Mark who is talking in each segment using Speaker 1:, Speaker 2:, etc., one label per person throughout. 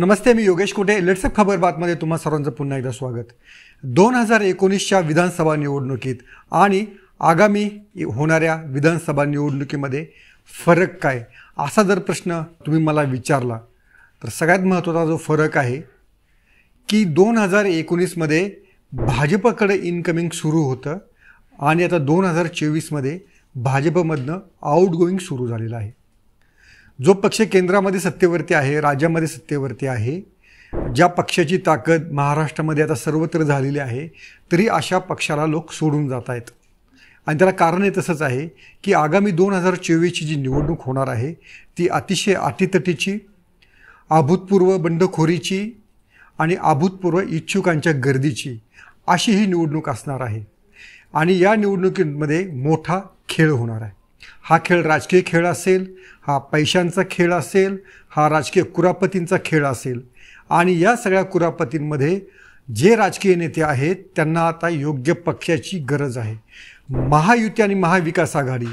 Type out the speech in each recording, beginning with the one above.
Speaker 1: नमस्ते मी योगेश कुटे लेट्सअप खबर बातमध्ये तुम्हा सर्वांचं पुन्हा एकदा स्वागत दोन हजार एकोणीसच्या विधानसभा निवडणुकीत आणि आगामी होणाऱ्या विधानसभा निवडणुकीमध्ये फरक काय असा जर प्रश्न तुम्ही मला विचारला तर सगळ्यात महत्त्वाचा जो फरक आहे की दोन हजार एकोणीसमध्ये भाजपकडे इनकमिंग सुरू होतं आणि आता दोन हजार चोवीसमध्ये भाजपमधनं आउटगोईंग सुरू झालेलं आहे जो पक्ष केंद्रामध्ये सत्तेवरती आहे राज्यामध्ये सत्तेवरती आहे ज्या पक्षाची ताकद महाराष्ट्रामध्ये आता सर्वत्र झालेली आहे तरी अशा पक्षाला लोक सोडून जात आहेत आणि त्याला कारण हे तसंच आहे की आगामी दोन हजार चोवीसची जी निवडणूक होणार आहे ती अतिशय अटीतटीची अभूतपूर्व बंडखोरीची आणि अभूतपूर्व इच्छुकांच्या गर्दीची अशी ही निवडणूक असणार आहे आणि या निवडणुकीमध्ये मोठा खेळ होणार आहे हा खेळ राजकीय खेळ असेल हा पैशांचा खेळ असेल हा राजकीय कुरापतींचा खेळ असेल आणि या सगळ्या कुरापतींमध्ये जे राजकीय नेते आहेत त्यांना आता योग्य पक्षाची गरज आहे महायुती आणि महाविकास आघाडी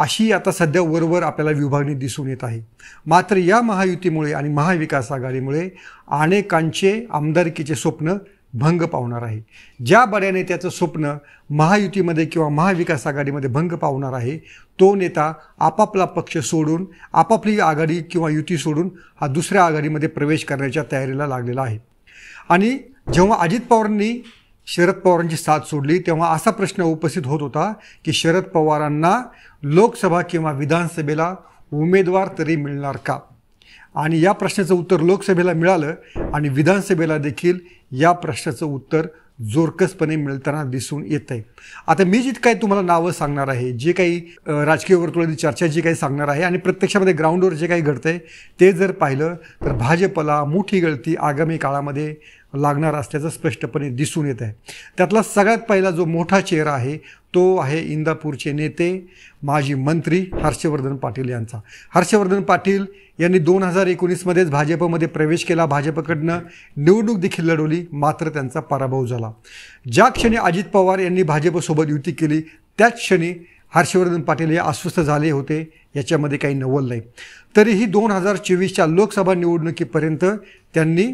Speaker 1: अशी आता सध्या वरवर आपल्याला विभागणी दिसून येत आहे मात्र या महायुतीमुळे आणि महाविकास आघाडीमुळे अनेकांचे आमदारकीचे स्वप्न भंग पावणार आहे ज्या बड्या नेत्याचं स्वप्न महायुतीमध्ये किंवा महाविकास आघाडीमध्ये भंग पावणार आहे तो नेता आपापला पक्ष सोडून आपापली आघाडी किंवा युती सोडून हा दुसऱ्या आघाडीमध्ये प्रवेश करण्याच्या तयारीला लागलेला आहे आणि जेव्हा अजित पवारांनी शरद पवारांची साथ सोडली तेव्हा असा प्रश्न उपस्थित होत होता की शरद पवारांना लोकसभा किंवा विधानसभेला उमेदवार तरी मिळणार का आणि या प्रश्नाचं उत्तर लोकसभेला मिळालं आणि विधानसभेला देखील या प्रश्नाचं उत्तर जोरकसपणे मिळताना दिसून येत आहे आता मी जी काही तुम्हाला नावं सांगणार आहे जे काही राजकीय वर्तुळातील चर्चा जी काही सांगणार आहे आणि प्रत्यक्षामध्ये ग्राउंडवर जे काही घडतंय ते जर पाहिलं तर भाजपला मोठी गळती आगामी काळामध्ये लागणार असल्याचं स्पष्टपणे दिसून येत आहे त्यातला सगळ्यात पहिला जो मोठा चेहरा आहे तो आहे इंदापूरचे नेते माजी मंत्री हर्षवर्धन पाटील यांचा हर्षवर्धन पाटील यांनी दोन हजार एकोणीसमध्येच भाजपमध्ये प्रवेश केला भाजपकडनं निवडणूक देखील लढवली मात्र त्यांचा पराभव झाला ज्या क्षणी अजित पवार यांनी भाजपसोबत युती केली त्याच क्षणी हर्षवर्धन पाटील हे अस्वस्थ झाले होते याच्यामध्ये काही नवल नाही तरीही दोन हजार चोवीसच्या लोकसभा निवडणुकीपर्यंत त्यांनी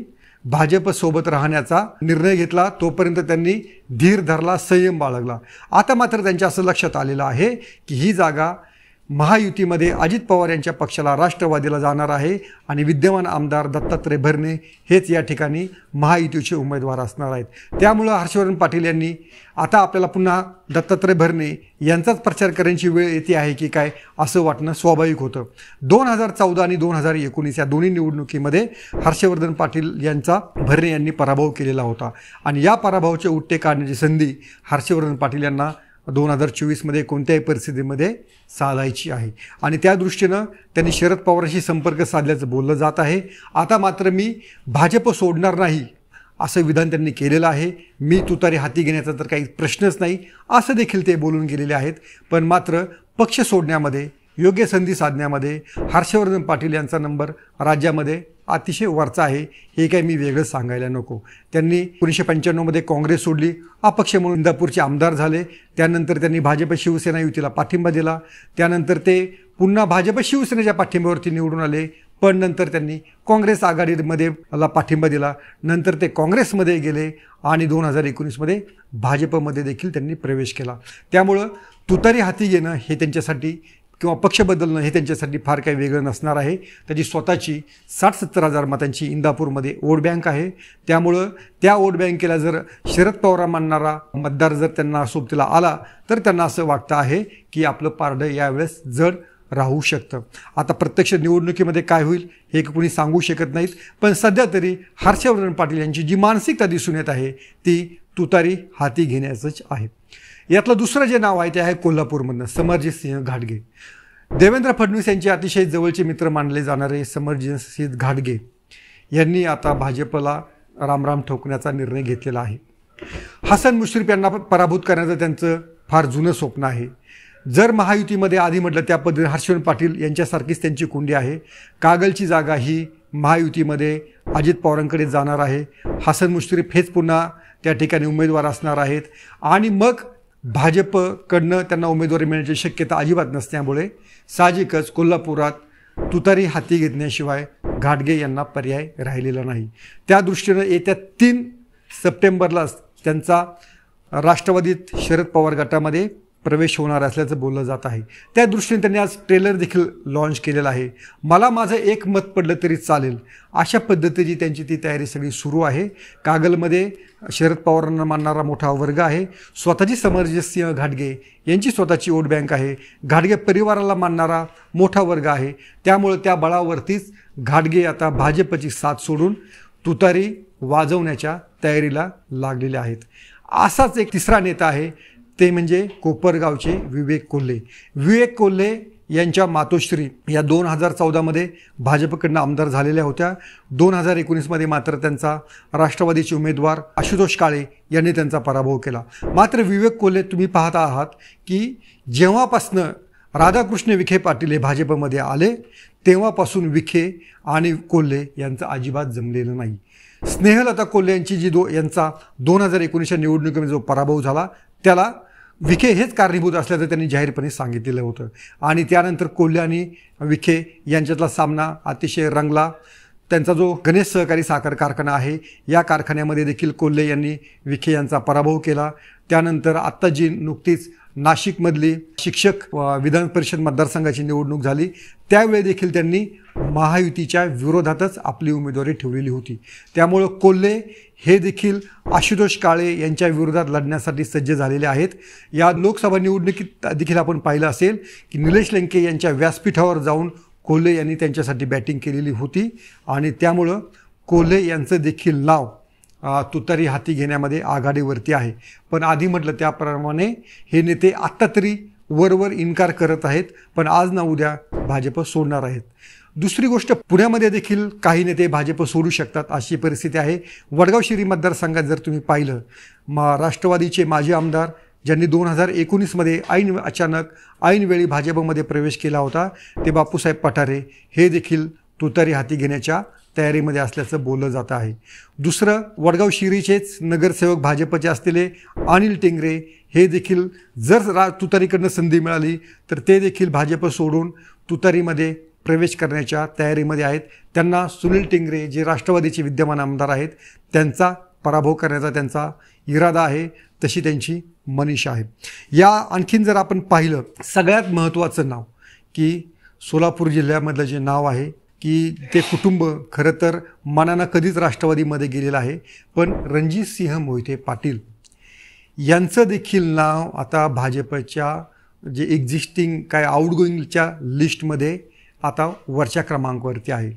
Speaker 1: भाजपसोबत राहण्याचा निर्णय घेतला तोपर्यंत त्यांनी धीर धरला संयम बाळगला आता मात्र त्यांच्या असं लक्षात आलेलं आहे की ही जागा महायुतीमध्ये अजित पवार यांच्या पक्षाला राष्ट्रवादीला जाणार आहे आणि विद्यमान आमदार दत्तात्रय भरणे हेच या ठिकाणी महायुतीचे उमेदवार असणार आहेत त्यामुळं हर्षवर्धन पाटील यांनी आता आपल्याला पुन्हा दत्तात्रय भरणे यांचाच प्रचार करण्याची वेळ येते आहे की काय असं वाटणं स्वाभाविक होतं दोन हजार चौदा आणि दोन हजार एकोणीस या दोन्ही निवडणुकीमध्ये हर्षवर्धन पाटील यांचा भरणे यांनी पराभव केलेला होता आणि या पराभवाचे उट्टे काढण्याची संधी हर्षवर्धन पाटील यांना दोन हजार चोवीसमध्ये कोणत्याही परिस्थितीमध्ये साधायची आहे आणि त्या दृष्टीनं त्यांनी शरद पवारांशी संपर्क साधल्याचं बोललं जात आहे आता मात्र मी भाजप सोडणार नाही असं विधान त्यांनी केलेलं आहे मी तुतारी हाती घेण्याचा तर काही प्रश्नच नाही असं देखील ते बोलून गेलेले आहेत पण मात्र पक्ष सोडण्यामध्ये योग्य संधी साधण्यामध्ये हर्षवर्धन पाटील यांचा नंबर राज्यामध्ये अतिशय वरचा आहे हे काही मी वेगळं सांगायला नको त्यांनी एकोणीसशे पंच्याण्णवमध्ये काँग्रेस सोडली अपक्ष म्हणून इंदापूरचे आमदार झाले त्यानंतर त्यांनी भाजप शिवसेना युतीला पाठिंबा दिला त्यानंतर ते पुन्हा भाजप शिवसेनेच्या पाठिंब्यावरती निवडून आले पण नंतर त्यांनी काँग्रेस आघाडीमध्ये मला पाठिंबा दिला नंतर ते काँग्रेसमध्ये गेले आणि दोन हजार एकोणीसमध्ये भाजपमध्ये देखील त्यांनी प्रवेश केला त्यामुळं तुतारी हाती घेणं हे त्यांच्यासाठी किंवा पक्ष बदलणं हे त्यांच्यासाठी फार काही वेगळं नसणार आहे त्याची स्वतःची साठ सत्तर हजार मतांची इंदापूरमध्ये वोट बँक आहे त्यामुळं त्या वोट बँकेला जर शरद पवार मानणारा मतदार जर त्यांना सोबतीला आला तर त्यांना असं वाटतं आहे की आपलं पारडं यावेळेस जड राहू शकतं आता प्रत्यक्ष निवडणुकीमध्ये काय होईल हे कोणी सांगू शकत नाहीत पण सध्या तरी हर्षवर्धन पाटील यांची जी मानसिकता दिसून येत आहे ती तुतारी हाती घेण्याचंच आहे यातलं दुसरं जे नाव आहे ते आहे कोल्हापूरमधनं सिंह घाटगे देवेंद्र फडणवीस यांचे अतिशय जवळचे मित्र मानले जाणारे सिंह घाटगे यांनी आता भाजपला रामराम ठोकण्याचा निर्णय घेतलेला आहे हसन मुश्रीफ यांना पराभूत करण्याचं त्यांचं फार जुनं स्वप्न आहे जर महायुतीमध्ये आधी म्हटलं त्या पद्धतीने हर्षवर्धन पाटील यांच्यासारखीच त्यांची कुंडी आहे कागलची जागा ही महायुतीमध्ये अजित पवारांकडे जाणार आहे हसन मुश्रीफ हेच पुन्हा त्या ठिकाणी उमेदवार असणार आहेत आणि मग भाजपकडनं त्यांना उमेदवारी मिळण्याची शक्यता अजिबात नसल्यामुळे साहजिकच कोल्हापुरात तुतारी हाती घेतण्याशिवाय घाटगे यांना पर्याय राहिलेला नाही त्या दृष्टीनं येत्या तीन सप्टेंबरलाच त्यांचा राष्ट्रवादीत शरद पवार गटामध्ये प्रवेश होणार असल्याचं बोललं जात आहे त्या दृष्टीने त्यांनी आज ट्रेलर देखील लॉन्च केलेला आहे मला माझं एक मत पडलं तरी चालेल अशा पद्धतीची त्यांची ती तयारी सगळी सुरू आहे कागलमध्ये शरद पवारांना मानणारा मोठा वर्ग आहे स्वतःची समरजसिंह घाटगे यांची स्वतःची वोट बँक आहे घाटगे परिवाराला मानणारा मोठा वर्ग आहे त्यामुळे त्या बळावरतीच घाटगे आता भाजपची साथ सोडून तुतारी वाजवण्याच्या तयारीला लागलेल्या आहेत असाच एक तिसरा नेता आहे ते म्हणजे कोपरगावचे विवेक कोल्हे विवेक कोल्हे यांच्या मातोश्री या दोन हजार चौदामध्ये भाजपकडनं आमदार झालेल्या होत्या दोन हजार एकोणीसमध्ये मात्र त्यांचा राष्ट्रवादीचे उमेदवार आशुतोष काळे यांनी त्यांचा पराभव केला मात्र विवेक कोल्हे तुम्ही पाहत आहात की जेव्हापासनं राधाकृष्ण विखे पाटील हे भाजपमध्ये आले तेव्हापासून विखे आणि कोल्हे यांचं अजिबात जमलेलं नाही स्नेहलता कोल्हे यांची जी दो यांचा दोन हजार एकोणीसच्या निवडणुकीमध्ये जो पराभव झाला त्याला विखे हेच कारणीभूत असल्याचं त्यांनी जाहीरपणे सांगितलेलं होतं आणि त्यानंतर कोल्हे आणि विखे यांच्यातला सामना अतिशय रंगला त्यांचा जो गणेश सहकारी साखर कारखाना आहे या कारखान्यामध्ये देखील कोल्हे यांनी विखे यांचा पराभव केला त्यानंतर आत्ता जी नुकतीच नाशिकमधली शिक्षक विधान परिषद मतदारसंघाची निवडणूक झाली त्यावेळी देखील त्यांनी महायुतीच्या विरोधातच आपली उमेदवारी ठेवलेली होती त्यामुळं कोल्हे हे देखील आशुतोष काळे यांच्या विरोधात लढण्यासाठी सज्ज झालेले आहेत या लोकसभा निवडणुकीत देखील आपण पाहिलं असेल की निलेश लेंके यांच्या व्यासपीठावर जाऊन कोल्हे यांनी त्यांच्यासाठी बॅटिंग केलेली होती आणि त्यामुळं कोल्हे यांचं देखील नाव तुतारी हाती घेण्यामध्ये आघाडीवरती आहे पण आधी म्हटलं त्याप्रमाणे हे नेते आत्ता तरी वरवर इन्कार करत आहेत पण आज ना उद्या भाजप सोडणार आहेत दुसरी गोष्ट पुण्यामध्ये देखील काही नेते भाजप सोडू शकतात अशी परिस्थिती आहे वडगाव शिरी मतदारसंघात जर तुम्ही पाहिलं मा राष्ट्रवादीचे माजी आमदार ज्यांनी दोन हजार एकोणीसमध्ये ऐन अचानक ऐनवेळी भाजपमध्ये प्रवेश केला होता ते बापूसाहेब पठारे हे देखील तुतारी हाती घेण्याच्या तयारीमध्ये असल्याचं बोललं जात आहे दुसरं वडगाव शिरीचेच नगरसेवक भाजपचे असलेले अनिल टेंगरे हे देखील जर रा तुतारीकडनं संधी मिळाली तर ते देखील भाजप सोडून तुतारीमध्ये प्रवेश करण्याच्या तयारीमध्ये आहेत त्यांना सुनील टेंगरे जे राष्ट्रवादीचे विद्यमान आमदार आहेत त्यांचा पराभव करण्याचा त्यांचा इरादा आहे तशी त्यांची मनीषा आहे या आणखीन जर आपण पाहिलं सगळ्यात महत्त्वाचं नाव की सोलापूर जिल्ह्यामधलं जे नाव आहे की ते कुटुंब खरं तर मनानं कधीच राष्ट्रवादीमध्ये गेलेलं आहे पण रणजित सिंह मोहिते पाटील यांचं देखील नाव आता भाजपच्या जे एक्झिस्टिंग काय आउटगोईंगच्या लिस्टमध्ये आता वरच्या क्रमांकावरती आहे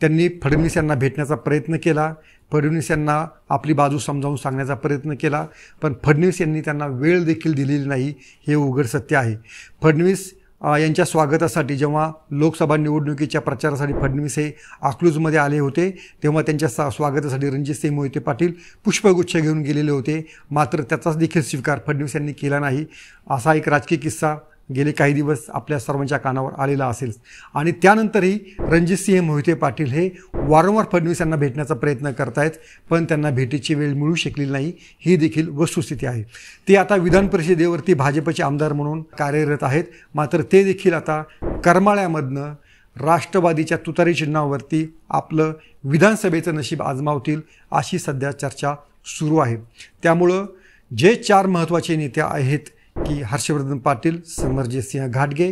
Speaker 1: त्यांनी फडणवीस यांना भेटण्याचा प्रयत्न केला फडणवीस यांना आपली बाजू समजावून सांगण्याचा प्रयत्न केला पण फडणवीस यांनी त्यांना वेळ देखील दिलेली नाही हे उघड सत्य आहे फडणवीस यांच्या स्वागतासाठी जेव्हा लोकसभा निवडणुकीच्या प्रचारासाठी फडणवीस हे अकलूजमध्ये आले होते तेव्हा त्यांच्या सा स्वागतासाठी रणजितसिंह मोहिते पाटील पुष्पगुच्छ घेऊन गेलेले होते मात्र त्याचाच देखील स्वीकार फडणवीस यांनी केला नाही असा एक राजकीय किस्सा गेले काही दिवस आपल्या सर्वांच्या कानावर आलेला असेल आणि त्यानंतरही रणजितसिंह मोहिते पाटील हे वारंवार फडणवीस यांना भेटण्याचा प्रयत्न करतायत पण त्यांना भेटीची वेळ मिळू शकली नाही ही देखील वस्तुस्थिती आहे ते आता विधान परिषदेवरती भाजपचे आमदार म्हणून कार्यरत आहेत मात्र ते देखील आता करमाळ्यामधनं राष्ट्रवादीच्या तुतारी चिन्हावरती आपलं विधानसभेचं नशीब आजमावतील अशी सध्या चर्चा सुरू आहे त्यामुळं जे चार महत्त्वाचे नेते आहेत की हर्षवर्धन पाटील सिंह घाटगे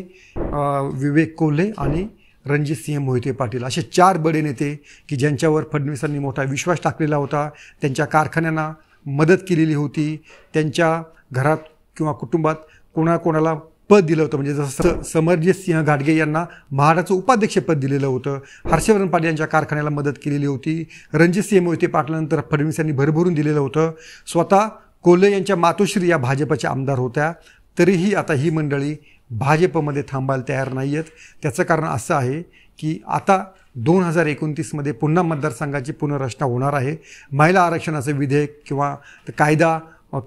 Speaker 1: विवेक कोल्हे आणि रणजितसिंह मोहिते पाटील असे चार बडे नेते की ज्यांच्यावर फडणवीसांनी मोठा विश्वास टाकलेला होता त्यांच्या कारखान्यांना मदत केलेली होती त्यांच्या घरात किंवा कुटुंबात कोणाकोणाला पद दिलं होतं म्हणजे जसं समरजित सिंह घाटगे यांना महाराष्ट्राचं उपाध्यक्षपद दिलेलं होतं हर्षवर्धन पाटील यांच्या कारखान्याला मदत केलेली होती रणजित सिंह मोहिते पाटलानंतर फडणवीस यांनी भरभरून दिलेलं होतं स्वतः कोल्हे यांच्या मातोश्री या भाजपच्या आमदार होत्या तरीही आता ही मंडळी भाजपमध्ये थांबायला तयार नाही आहेत त्याचं कारण असं आहे की आता दोन हजार एकोणतीसमध्ये पुन्हा मतदारसंघाची पुनर्रचना होणार आहे महिला आरक्षणाचं विधेयक किंवा कायदा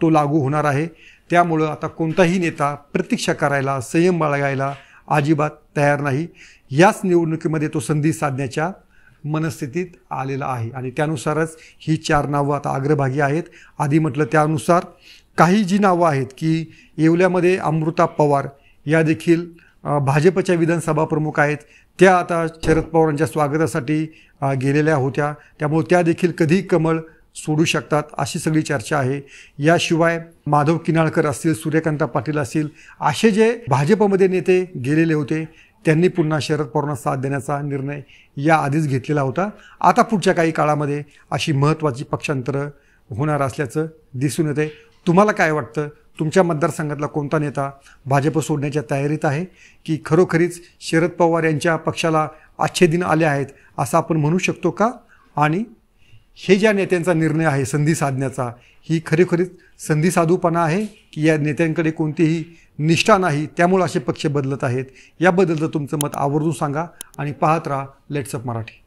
Speaker 1: तो लागू होणार आहे त्यामुळं आता कोणताही नेता प्रतीक्षा करायला संयम बाळगायला अजिबात तयार नाही याच निवडणुकीमध्ये तो संधी साधण्याच्या मनस्थितीत आलेला आहे आणि त्यानुसारच ही चार नावं आता अग्रभागी आहेत आधी म्हटलं त्यानुसार काही जी नावं आहेत की येवल्यामध्ये अमृता पवार या देखील भाजपच्या विधानसभा प्रमुख आहेत त्या आता शरद पवारांच्या स्वागतासाठी गेलेल्या होत्या त्यामुळे त्या देखील कधी कमळ सोडू शकतात अशी सगळी चर्चा आहे याशिवाय माधव किनाळकर असतील सूर्यकांता पाटील असतील असे जे भाजपमध्ये नेते गेलेले होते त्यांनी पुन्हा शरद पवारांना साथ देण्याचा निर्णय या आधीच घेतलेला होता आता पुढच्या काही काळामध्ये अशी महत्त्वाची पक्षांतर होणार असल्याचं दिसून येते तुम्हाला काय वाटतं तुमच्या मतदारसंघातला कोणता नेता भाजप सोडण्याच्या तयारीत आहे की खरोखरीच शरद पवार यांच्या पक्षाला आच्छेदिन दिन आले आहेत असं आपण म्हणू शकतो का आणि हे ज्या नेत्यांचा निर्णय आहे संधी साधण्याचा ही खरोखरीच संधी साधूपणा आहे की या नेत्यांकडे कोणतीही निष्ठा नाही त्यामुळे असे पक्ष बदलत आहेत याबद्दलचं तुमचं मत आवर्जून सांगा आणि पाहत राहा लेट्सअप मराठी